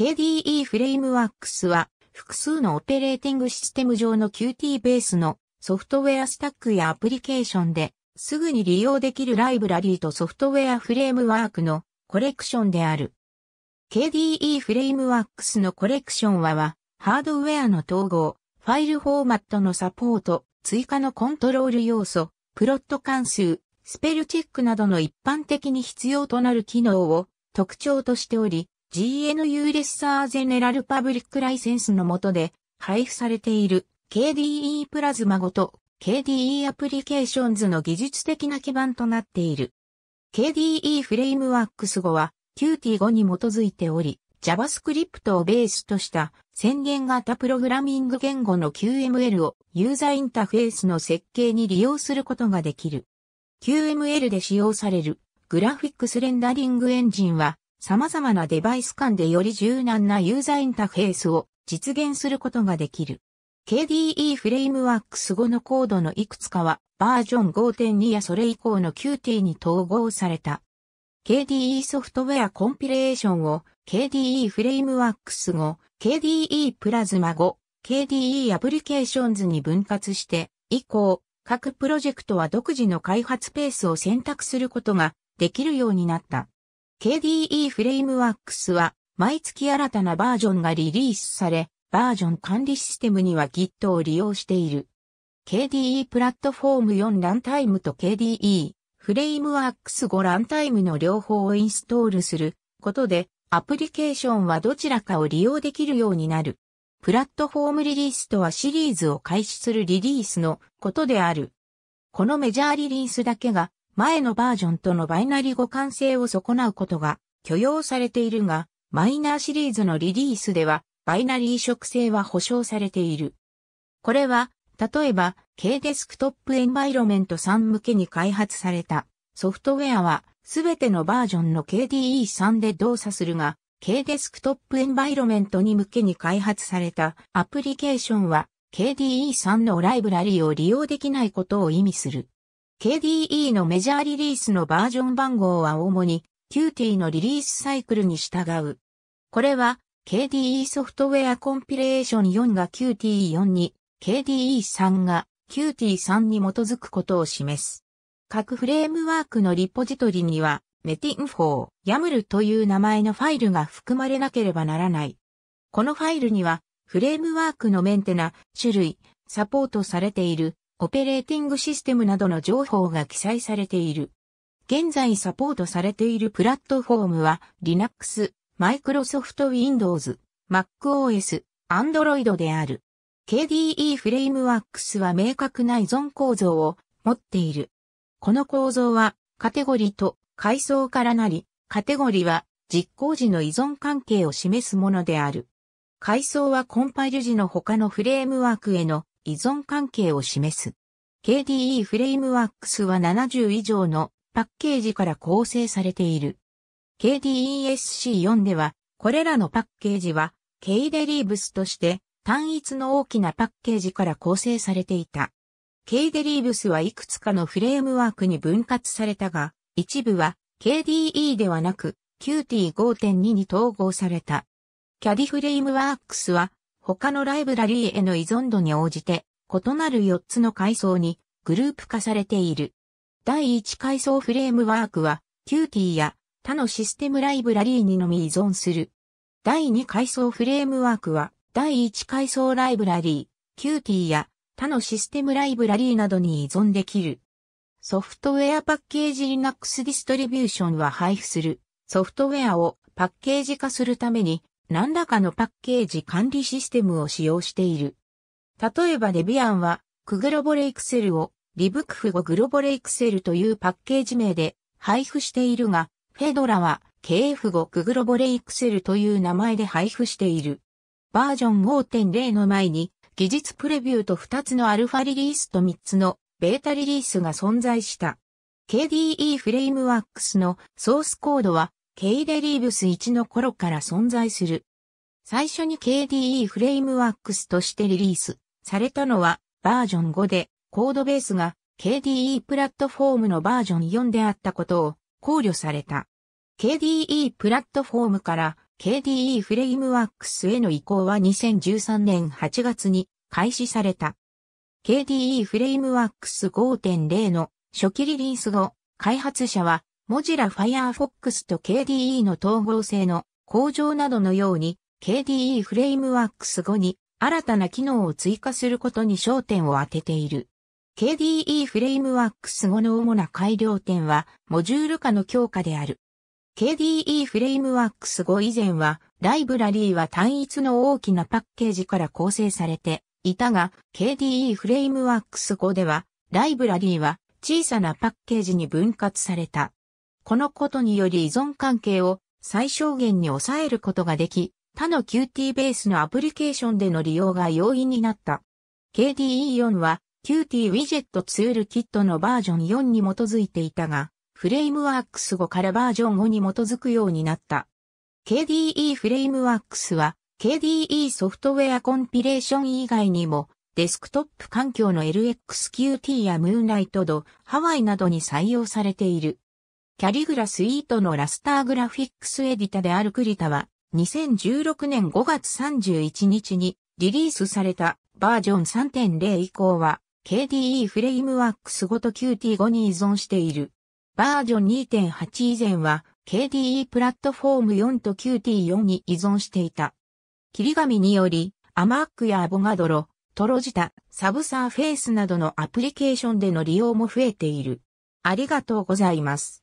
KDE フレームワークスは複数のオペレーティングシステム上の Qt ベースのソフトウェアスタックやアプリケーションですぐに利用できるライブラリーとソフトウェアフレームワークのコレクションである。KDE フレームワークスのコレクションはは、ハードウェアの統合、ファイルフォーマットのサポート、追加のコントロール要素、プロット関数、スペルチェックなどの一般的に必要となる機能を特徴としており、GNU レッサーゼネラルパブリックライセンスの下で配布されている KDE プラズマごと KDE アプリケーションズの技術的な基盤となっている。KDE フレームワークス語は Qt5 に基づいており、JavaScript をベースとした宣言型プログラミング言語の QML をユーザーインターフェースの設計に利用することができる。QML で使用されるグラフィックスレンダリングエンジンは様々なデバイス間でより柔軟なユーザーインターフェースを実現することができる。KDE フレームワークス5のコードのいくつかはバージョン5.2やそれ以降の Qt に統合された。KDE ソフトウェアコンピレーションを KDE フレームワークス5、KDE プラズマ5、KDE アプリケーションズに分割して以降、各プロジェクトは独自の開発ペースを選択することができるようになった。KDE フレ e ムワ r クスは毎月新たなバージョンがリリースされ、バージョン管理システムには Git を利用している。KDE プラットフォーム4ランタイムと KDE フレームワックス5ランタイムの両方をインストールすることで、アプリケーションはどちらかを利用できるようになる。プラットフォームリリースとはシリーズを開始するリリースのことである。このメジャーリリースだけが前のバージョンとのバイナリ互換性を損なうことが許容されているが、マイナーシリーズのリリースでは、バイナリー移植性は保証されている。これは、例えば、K デスクトップエンバイロメント3向けに開発されたソフトウェアは、すべてのバージョンの KDE3 で動作するが、K デスクトップエンバイロメントに向けに開発されたアプリケーションは、KDE3 のライブラリを利用できないことを意味する。KDE のメジャーリリースのバージョン番号は主に Qt のリリースサイクルに従う。これは KDE ソフトウェアコンピレーション4が Qt4 に KDE3 が Qt3 に基づくことを示す。各フレームワークのリポジトリにはメティンフォー、ヤムルという名前のファイルが含まれなければならない。このファイルにはフレームワークのメンテナ、種類、サポートされているオペレーティングシステムなどの情報が記載されている。現在サポートされているプラットフォームは Linux、Microsoft Windows、MacOS、Android である。KDE フレームワ r クスは明確な依存構造を持っている。この構造はカテゴリーと階層からなり、カテゴリーは実行時の依存関係を示すものである。階層はコンパイル時の他のフレームワークへの依存関係を示す。KDE フレームワークスは70以上のパッケージから構成されている。KDESC4 では、これらのパッケージは、ケイデリーブスとして、単一の大きなパッケージから構成されていた。ケイデリーブスはいくつかのフレームワークに分割されたが、一部は KDE ではなく Qt5.2 に統合された。CAD フレームワークスは他のライブラリーへの依存度に応じて、異なる4つの階層にグループ化されている。第1階層フレームワークは、Qt や他のシステムライブラリーにのみ依存する。第2階層フレームワークは、第1階層ライブラリー、Qt や他のシステムライブラリーなどに依存できる。ソフトウェアパッケージ Linux ディストリビューションは配布するソフトウェアをパッケージ化するために何らかのパッケージ管理システムを使用している。例えばデビアンは、クグロボレイクセルを、リブクフゴグロボレイクセルというパッケージ名で配布しているが、フェドラは、KF ゴググロボレイクセルという名前で配布している。バージョン5.0の前に、技術プレビューと2つのアルファリリースと3つのベータリリースが存在した。KDE フレームワークスのソースコードはケイデリーブス1の頃から存在する。最初に KDE フレームワークスとしてリリースされたのはバージョン5でコードベースが KDE プラットフォームのバージョン4であったことを考慮された。KDE プラットフォームから KDE フレームワークスへの移行は2013年8月に開始された。KDE フレームワークス5.0の初期リリース後、開発者はモジラ Firefox と KDE の統合性の向上などのように KDE フレームワークス後に新たな機能を追加することに焦点を当てている。KDE フレームワークス後の主な改良点はモジュール化の強化である。KDE フレームワークス後以前はライブラリーは単一の大きなパッケージから構成されていたが KDE フレームワークス後ではライブラリーは小さなパッケージに分割された。このことにより依存関係を最小限に抑えることができ、他の Qt ベースのアプリケーションでの利用が容易になった。KDE4 は Qt ウィジェットツールキットのバージョン4に基づいていたが、フレームワークス5からバージョン5に基づくようになった。KDE フレームワークスは KDE ソフトウェアコンピレーション以外にもデスクトップ環境の LXQT やムーンライトド、ハワイなどに採用されている。キャリグラスイートのラスターグラフィックスエディタであるクリタは、2016年5月31日にリリースされたバージョン3.0以降は、KDE フレームワークスごと Qt5 に依存している。バージョン2.8以前は KDE プラットフォーム4と Qt4 に依存していた。切り紙により、アマックやアボガドロ、トロジタ、サブサーフェイスなどのアプリケーションでの利用も増えている。ありがとうございます。